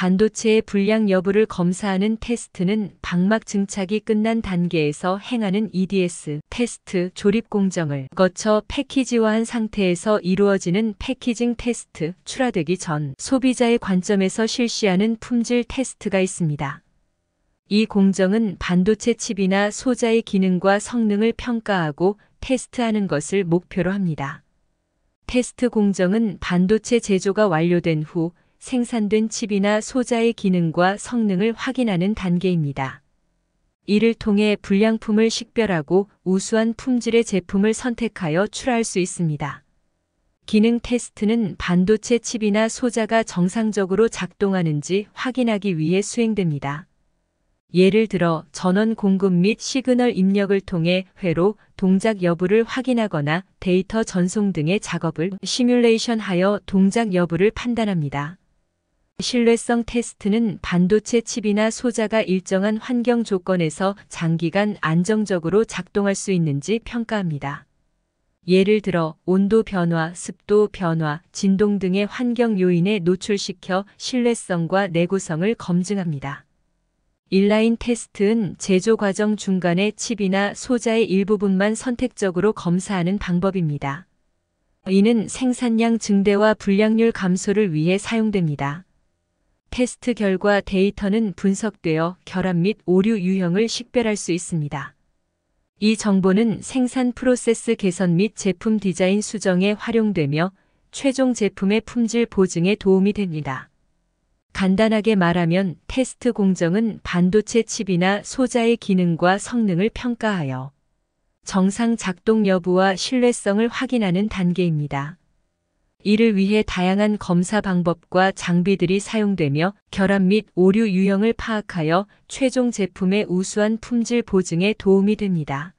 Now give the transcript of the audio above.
반도체의 불량 여부를 검사하는 테스트는 방막 증착이 끝난 단계에서 행하는 EDS 테스트 조립 공정을 거쳐 패키지화한 상태에서 이루어지는 패키징 테스트 출하되기 전 소비자의 관점에서 실시하는 품질 테스트가 있습니다. 이 공정은 반도체 칩이나 소자의 기능과 성능을 평가하고 테스트하는 것을 목표로 합니다. 테스트 공정은 반도체 제조가 완료된 후 생산된 칩이나 소자의 기능과 성능을 확인하는 단계입니다. 이를 통해 불량품을 식별하고 우수한 품질의 제품을 선택하여 출할수 있습니다. 기능 테스트는 반도체 칩이나 소자가 정상적으로 작동하는지 확인하기 위해 수행됩니다. 예를 들어 전원 공급 및 시그널 입력을 통해 회로, 동작 여부를 확인하거나 데이터 전송 등의 작업을 시뮬레이션하여 동작 여부를 판단합니다. 신뢰성 테스트는 반도체 칩이나 소자가 일정한 환경 조건에서 장기간 안정적으로 작동할 수 있는지 평가합니다. 예를 들어 온도 변화, 습도 변화, 진동 등의 환경 요인에 노출시켜 신뢰성과 내구성을 검증합니다. 인라인 테스트는 제조 과정 중간에 칩이나 소자의 일부분만 선택적으로 검사하는 방법입니다. 이는 생산량 증대와 불량률 감소를 위해 사용됩니다. 테스트 결과 데이터는 분석되어 결함 및 오류 유형을 식별할 수 있습니다. 이 정보는 생산 프로세스 개선 및 제품 디자인 수정에 활용되며 최종 제품의 품질 보증에 도움이 됩니다. 간단하게 말하면 테스트 공정은 반도체 칩이나 소자의 기능과 성능을 평가하여 정상 작동 여부와 신뢰성을 확인하는 단계입니다. 이를 위해 다양한 검사 방법과 장비들이 사용되며 결함 및 오류 유형을 파악하여 최종 제품의 우수한 품질 보증에 도움이 됩니다.